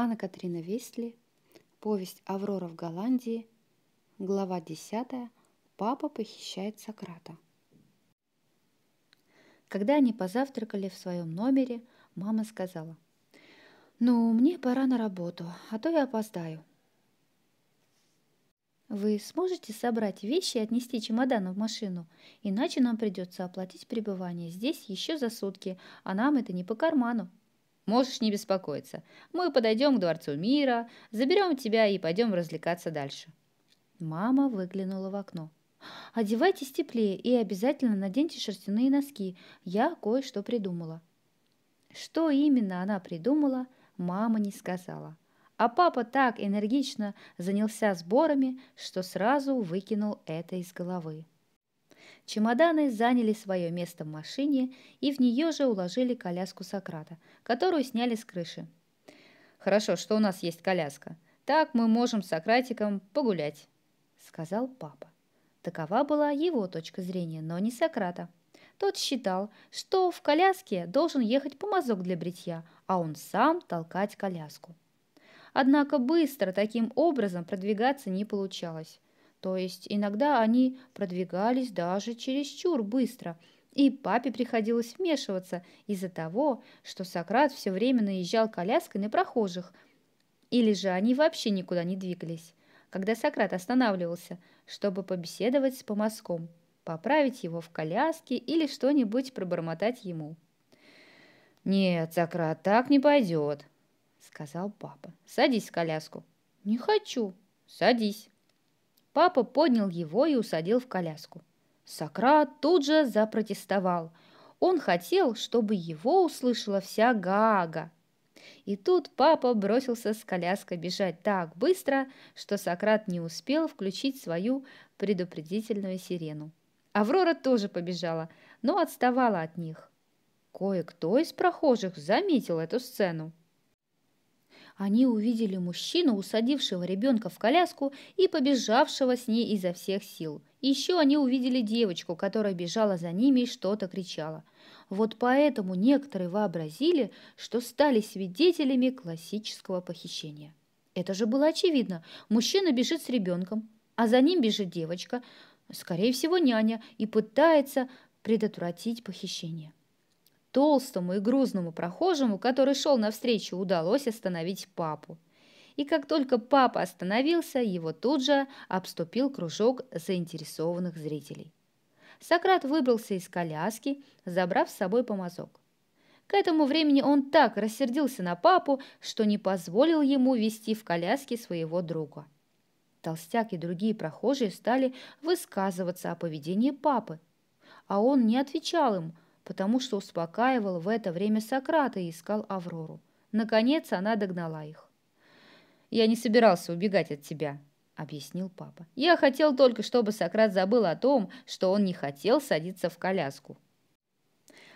Анна Катрина Весли, повесть «Аврора в Голландии», глава 10 «Папа похищает Сократа». Когда они позавтракали в своем номере, мама сказала, «Ну, мне пора на работу, а то я опоздаю». «Вы сможете собрать вещи и отнести чемодан в машину? Иначе нам придется оплатить пребывание здесь еще за сутки, а нам это не по карману», Можешь не беспокоиться. Мы подойдем к Дворцу Мира, заберем тебя и пойдем развлекаться дальше». Мама выглянула в окно. «Одевайтесь теплее и обязательно наденьте шерстяные носки. Я кое-что придумала». Что именно она придумала, мама не сказала. А папа так энергично занялся сборами, что сразу выкинул это из головы. Чемоданы заняли свое место в машине и в нее же уложили коляску Сократа, которую сняли с крыши. «Хорошо, что у нас есть коляска. Так мы можем с Сократиком погулять», — сказал папа. Такова была его точка зрения, но не Сократа. Тот считал, что в коляске должен ехать помазок для бритья, а он сам толкать коляску. Однако быстро таким образом продвигаться не получалось. То есть иногда они продвигались даже чересчур быстро, и папе приходилось вмешиваться из-за того, что Сократ все время наезжал коляской на прохожих, или же они вообще никуда не двигались. Когда Сократ останавливался, чтобы побеседовать с помазком, поправить его в коляске или что-нибудь пробормотать ему. «Нет, Сократ, так не пойдет», — сказал папа. «Садись в коляску». «Не хочу». «Садись». Папа поднял его и усадил в коляску. Сократ тут же запротестовал. Он хотел, чтобы его услышала вся Гага. И тут папа бросился с коляской бежать так быстро, что Сократ не успел включить свою предупредительную сирену. Аврора тоже побежала, но отставала от них. Кое-кто из прохожих заметил эту сцену они увидели мужчину, усадившего ребенка в коляску и побежавшего с ней изо всех сил. Еще они увидели девочку, которая бежала за ними и что-то кричала. Вот поэтому некоторые вообразили, что стали свидетелями классического похищения. Это же было очевидно. Мужчина бежит с ребенком, а за ним бежит девочка, скорее всего, няня, и пытается предотвратить похищение. Толстому и грузному прохожему, который шел навстречу, удалось остановить папу. И как только папа остановился, его тут же обступил кружок заинтересованных зрителей. Сократ выбрался из коляски, забрав с собой помазок. К этому времени он так рассердился на папу, что не позволил ему вести в коляске своего друга. Толстяк и другие прохожие стали высказываться о поведении папы, а он не отвечал им – потому что успокаивал в это время Сократа и искал Аврору. Наконец она догнала их. «Я не собирался убегать от тебя», — объяснил папа. «Я хотел только, чтобы Сократ забыл о том, что он не хотел садиться в коляску».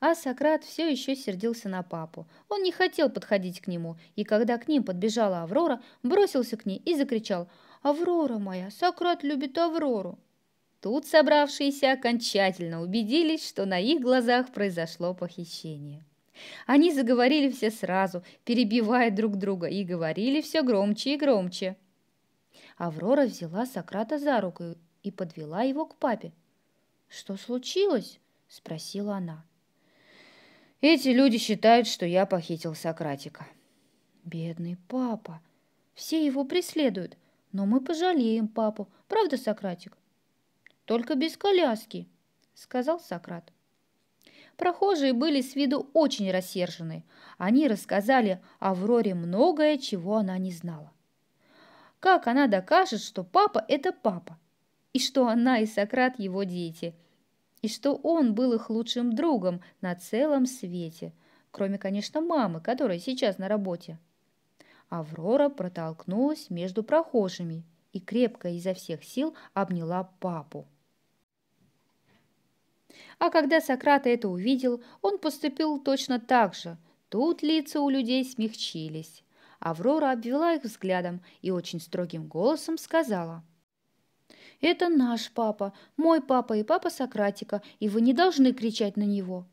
А Сократ все еще сердился на папу. Он не хотел подходить к нему, и когда к ним подбежала Аврора, бросился к ней и закричал «Аврора моя, Сократ любит Аврору!» Тут собравшиеся окончательно убедились, что на их глазах произошло похищение. Они заговорили все сразу, перебивая друг друга, и говорили все громче и громче. Аврора взяла Сократа за руку и подвела его к папе. «Что случилось?» – спросила она. «Эти люди считают, что я похитил Сократика». «Бедный папа! Все его преследуют, но мы пожалеем папу. Правда, Сократик?» Только без коляски, сказал Сократ. Прохожие были с виду очень рассержены. Они рассказали Авроре многое, чего она не знала. Как она докажет, что папа – это папа, и что она и Сократ его дети, и что он был их лучшим другом на целом свете, кроме, конечно, мамы, которая сейчас на работе. Аврора протолкнулась между прохожими и крепко изо всех сил обняла папу. А когда Сократ это увидел, он поступил точно так же. Тут лица у людей смягчились. Аврора обвела их взглядом и очень строгим голосом сказала. «Это наш папа, мой папа и папа Сократика, и вы не должны кричать на него».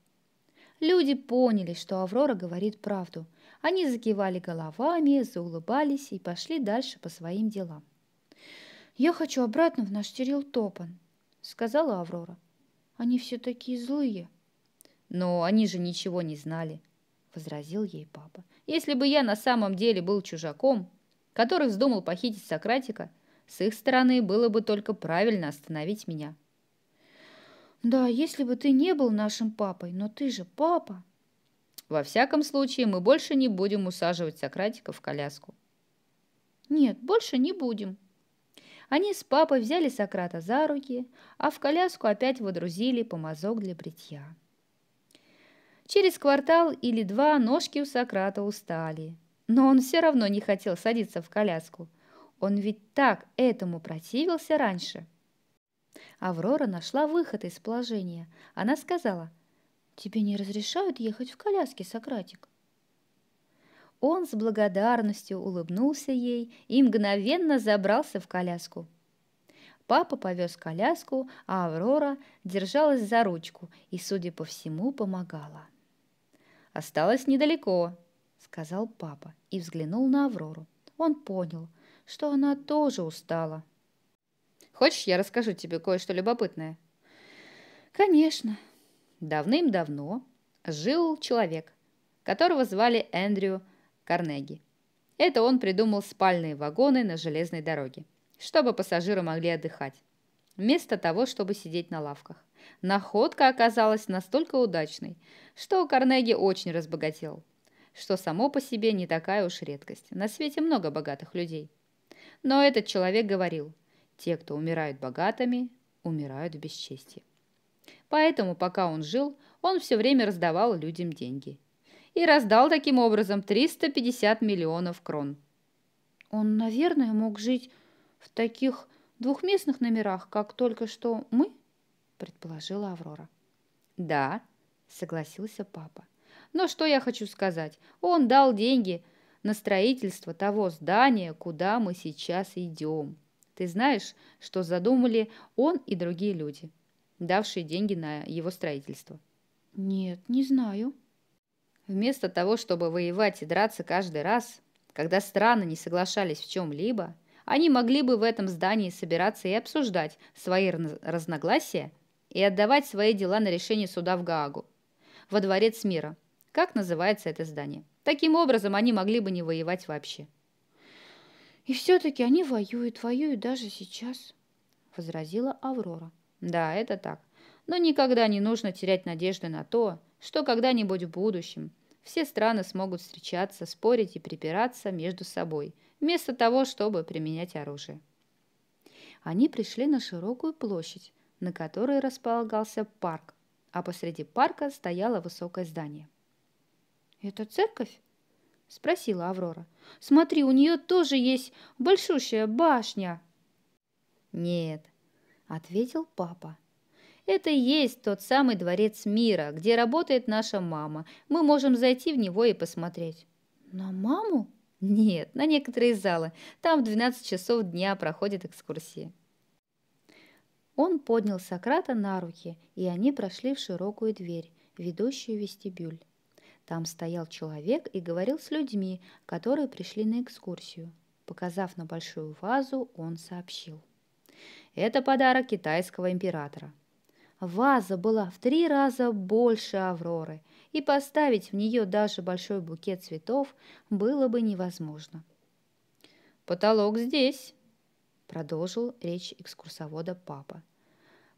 Люди поняли, что Аврора говорит правду. Они закивали головами, заулыбались и пошли дальше по своим делам. «Я хочу обратно в наш Терилтопан», — сказала Аврора. Они все такие злые. Но они же ничего не знали, возразил ей папа. Если бы я на самом деле был чужаком, который вздумал похитить Сократика, с их стороны было бы только правильно остановить меня. Да, если бы ты не был нашим папой, но ты же папа. Во всяком случае, мы больше не будем усаживать Сократика в коляску. Нет, больше не будем, они с папой взяли Сократа за руки, а в коляску опять водрузили помазок для бритья. Через квартал или два ножки у Сократа устали, но он все равно не хотел садиться в коляску. Он ведь так этому противился раньше. Аврора нашла выход из положения. Она сказала, «Тебе не разрешают ехать в коляске, Сократик?» Он с благодарностью улыбнулся ей и мгновенно забрался в коляску. Папа повез коляску, а Аврора держалась за ручку и, судя по всему, помогала. «Осталось недалеко», — сказал папа и взглянул на Аврору. Он понял, что она тоже устала. «Хочешь, я расскажу тебе кое-что любопытное?» «Конечно». Давным-давно жил человек, которого звали Эндрю Карнеги. Это он придумал спальные вагоны на железной дороге, чтобы пассажиры могли отдыхать, вместо того, чтобы сидеть на лавках. Находка оказалась настолько удачной, что Карнеги очень разбогател, что само по себе не такая уж редкость. На свете много богатых людей. Но этот человек говорил, те, кто умирают богатыми, умирают в бесчестии. Поэтому, пока он жил, он все время раздавал людям деньги – и раздал таким образом 350 миллионов крон. Он, наверное, мог жить в таких двухместных номерах, как только что мы, предположила Аврора. Да, согласился папа. Но что я хочу сказать? Он дал деньги на строительство того здания, куда мы сейчас идем. Ты знаешь, что задумали он и другие люди, давшие деньги на его строительство? Нет, не знаю, Вместо того, чтобы воевать и драться каждый раз, когда страны не соглашались в чем-либо, они могли бы в этом здании собираться и обсуждать свои разногласия и отдавать свои дела на решение суда в Гаагу, во дворец мира, как называется это здание. Таким образом, они могли бы не воевать вообще. «И все-таки они воюют, воюют даже сейчас», — возразила Аврора. «Да, это так. Но никогда не нужно терять надежды на то, что когда-нибудь в будущем все страны смогут встречаться, спорить и припираться между собой, вместо того, чтобы применять оружие. Они пришли на широкую площадь, на которой располагался парк, а посреди парка стояло высокое здание. «Это церковь?» – спросила Аврора. «Смотри, у нее тоже есть большущая башня!» «Нет», – ответил папа. Это и есть тот самый дворец мира, где работает наша мама. Мы можем зайти в него и посмотреть. На маму? Нет, на некоторые залы. Там в 12 часов дня проходят экскурсии. Он поднял Сократа на руки, и они прошли в широкую дверь, ведущую в вестибюль. Там стоял человек и говорил с людьми, которые пришли на экскурсию. Показав на большую вазу, он сообщил. Это подарок китайского императора. Ваза была в три раза больше Авроры, и поставить в нее даже большой букет цветов было бы невозможно. «Потолок здесь», — продолжил речь экскурсовода папа.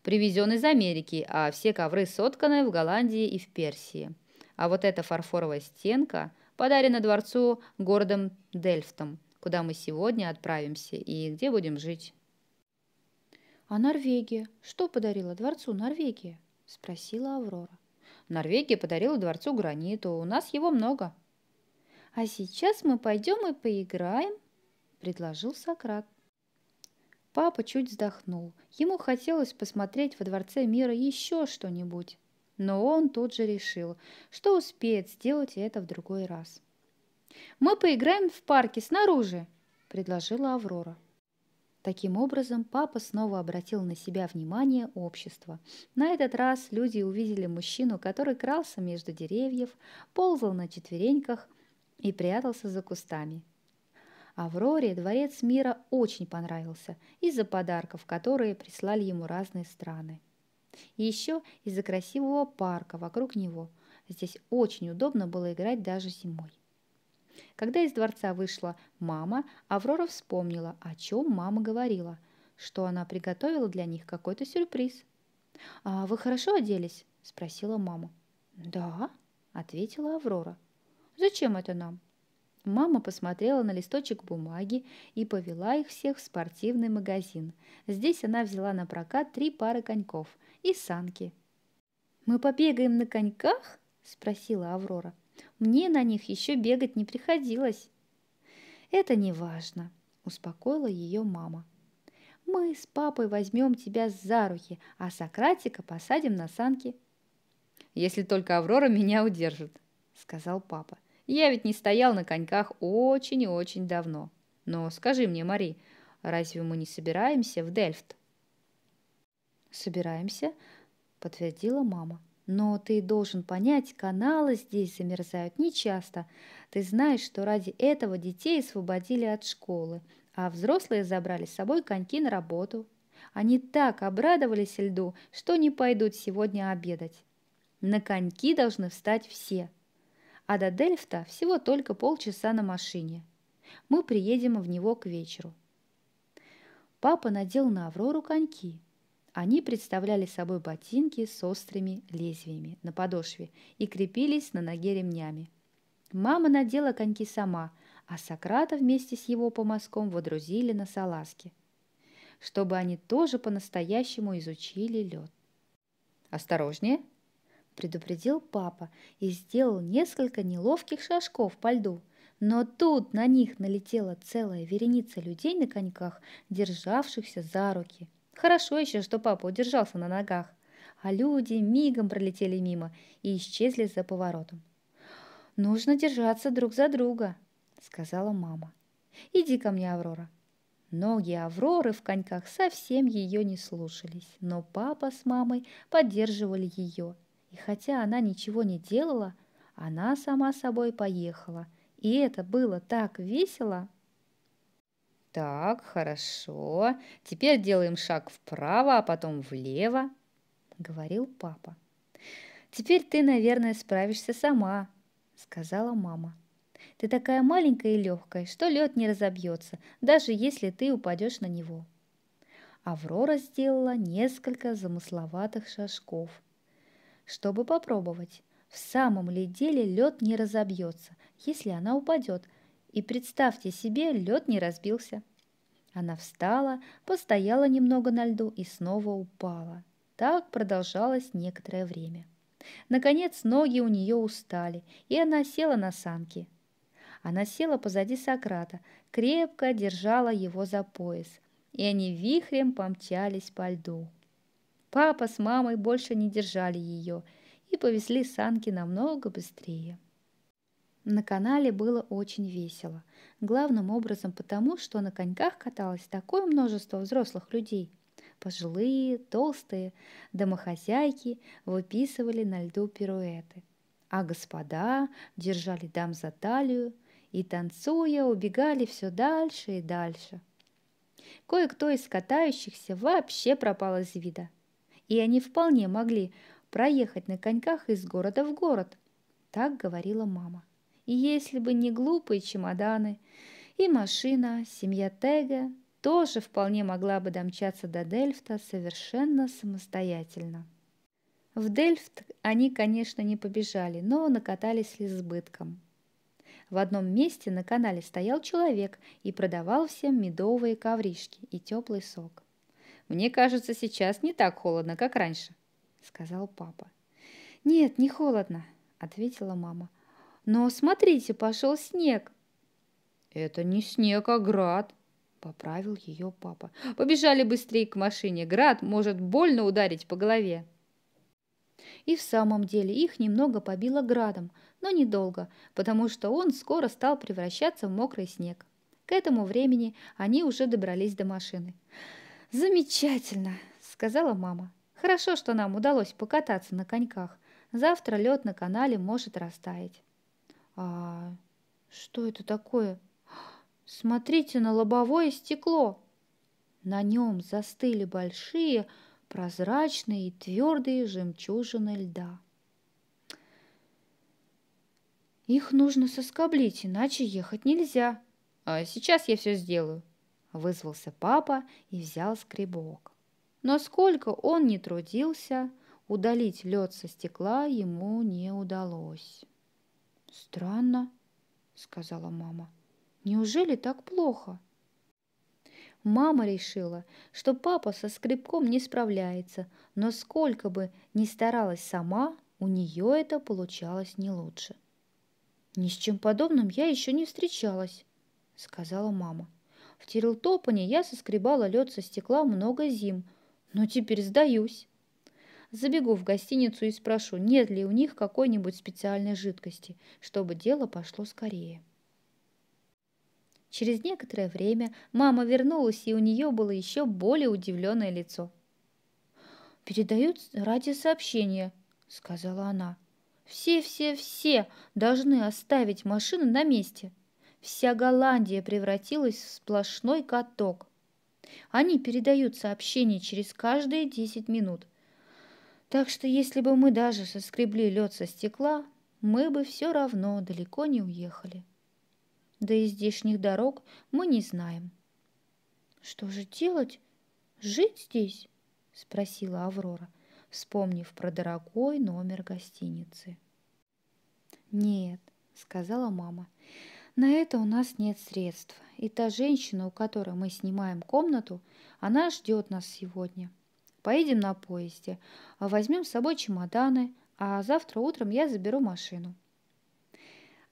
«Привезен из Америки, а все ковры сотканы в Голландии и в Персии. А вот эта фарфоровая стенка подарена дворцу городом Дельфтом, куда мы сегодня отправимся и где будем жить». «А Норвегия? Что подарила дворцу Норвегия?» – спросила Аврора. «Норвегия подарила дворцу граниту, у нас его много». «А сейчас мы пойдем и поиграем», – предложил Сократ. Папа чуть вздохнул. Ему хотелось посмотреть во дворце мира еще что-нибудь. Но он тут же решил, что успеет сделать это в другой раз. «Мы поиграем в парке снаружи», – предложила Аврора. Таким образом, папа снова обратил на себя внимание общества. На этот раз люди увидели мужчину, который крался между деревьев, ползал на четвереньках и прятался за кустами. Авроре дворец мира очень понравился из-за подарков, которые прислали ему разные страны. И еще из-за красивого парка вокруг него. Здесь очень удобно было играть даже зимой. Когда из дворца вышла мама, Аврора вспомнила, о чем мама говорила, что она приготовила для них какой-то сюрприз. «А вы хорошо оделись?» – спросила мама. «Да», – ответила Аврора. «Зачем это нам?» Мама посмотрела на листочек бумаги и повела их всех в спортивный магазин. Здесь она взяла на прокат три пары коньков и санки. «Мы побегаем на коньках?» – спросила Аврора. Мне на них еще бегать не приходилось. Это не важно, успокоила ее мама. Мы с папой возьмем тебя за руки, а Сократика посадим на санки. Если только Аврора меня удержит, сказал папа. Я ведь не стоял на коньках очень и очень давно. Но скажи мне, Мари, разве мы не собираемся в Дельфт? Собираемся, подтвердила мама. Но ты должен понять, каналы здесь замерзают нечасто. Ты знаешь, что ради этого детей освободили от школы, а взрослые забрали с собой коньки на работу. Они так обрадовались льду, что не пойдут сегодня обедать. На коньки должны встать все. А до Дельфта всего только полчаса на машине. Мы приедем в него к вечеру. Папа надел на Аврору коньки – они представляли собой ботинки с острыми лезвиями на подошве и крепились на ноге ремнями. Мама надела коньки сама, а Сократа вместе с его помазком водрузили на салазки, чтобы они тоже по-настоящему изучили лед. «Осторожнее!» – предупредил папа и сделал несколько неловких шажков по льду – но тут на них налетела целая вереница людей на коньках, державшихся за руки – Хорошо еще, что папа удержался на ногах, а люди мигом пролетели мимо и исчезли за поворотом. «Нужно держаться друг за друга», — сказала мама. «Иди ко мне, Аврора». Ноги Авроры в коньках совсем ее не слушались, но папа с мамой поддерживали ее. И хотя она ничего не делала, она сама собой поехала. И это было так весело. Так, хорошо. Теперь делаем шаг вправо, а потом влево, говорил папа. Теперь ты, наверное, справишься сама, сказала мама. Ты такая маленькая и легкая, что лед не разобьется, даже если ты упадешь на него. Аврора сделала несколько замысловатых шажков, чтобы попробовать, в самом ли деле лед не разобьется, если она упадет – и представьте себе, лед не разбился. Она встала, постояла немного на льду и снова упала. Так продолжалось некоторое время. Наконец ноги у нее устали, и она села на санки. Она села позади Сократа, крепко держала его за пояс, и они вихрем помчались по льду. Папа с мамой больше не держали ее и повезли санки намного быстрее. На канале было очень весело. Главным образом потому, что на коньках каталось такое множество взрослых людей. Пожилые, толстые, домохозяйки выписывали на льду пируэты. А господа держали дам за талию и, танцуя, убегали все дальше и дальше. Кое-кто из катающихся вообще пропал из вида. И они вполне могли проехать на коньках из города в город. Так говорила мама. – если бы не глупые чемоданы. И машина, семья Тега тоже вполне могла бы домчаться до Дельфта совершенно самостоятельно. В Дельфт они, конечно, не побежали, но накатались с избытком. В одном месте на канале стоял человек и продавал всем медовые ковришки и теплый сок. «Мне кажется, сейчас не так холодно, как раньше», — сказал папа. «Нет, не холодно», — ответила мама. Но смотрите, пошел снег. Это не снег, а град, поправил ее папа. Побежали быстрее к машине. Град может больно ударить по голове. И в самом деле их немного побило градом, но недолго, потому что он скоро стал превращаться в мокрый снег. К этому времени они уже добрались до машины. «Замечательно!» – сказала мама. «Хорошо, что нам удалось покататься на коньках. Завтра лед на канале может растаять». А что это такое? Смотрите на лобовое стекло. На нем застыли большие, прозрачные и твердые жемчужины льда. Их нужно соскоблить, иначе ехать нельзя. А сейчас я все сделаю. Вызвался папа и взял скребок. Но сколько он не трудился, удалить лед со стекла ему не удалось. «Странно», — сказала мама. «Неужели так плохо?» Мама решила, что папа со скрипком не справляется, но сколько бы ни старалась сама, у нее это получалось не лучше. «Ни с чем подобным я еще не встречалась», — сказала мама. «В Тирилтопане я соскребала лед со стекла много зим, но теперь сдаюсь». Забегу в гостиницу и спрошу, нет ли у них какой-нибудь специальной жидкости, чтобы дело пошло скорее. Через некоторое время мама вернулась, и у нее было еще более удивленное лицо. «Передают радиосообщение», — сказала она. «Все-все-все должны оставить машины на месте. Вся Голландия превратилась в сплошной каток. Они передают сообщение через каждые десять минут. Так что если бы мы даже соскребли лед со стекла, мы бы все равно далеко не уехали. Да и здешних дорог мы не знаем. «Что же делать? Жить здесь?» — спросила Аврора, вспомнив про дорогой номер гостиницы. «Нет», — сказала мама, — «на это у нас нет средств, и та женщина, у которой мы снимаем комнату, она ждет нас сегодня». Поедем на поезде, а возьмем с собой чемоданы, а завтра утром я заберу машину.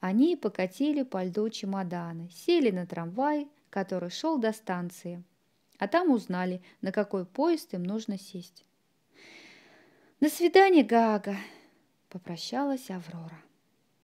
Они покатили по льду чемоданы, сели на трамвай, который шел до станции, а там узнали, на какой поезд им нужно сесть. «До свидания, Гага!» – попрощалась Аврора.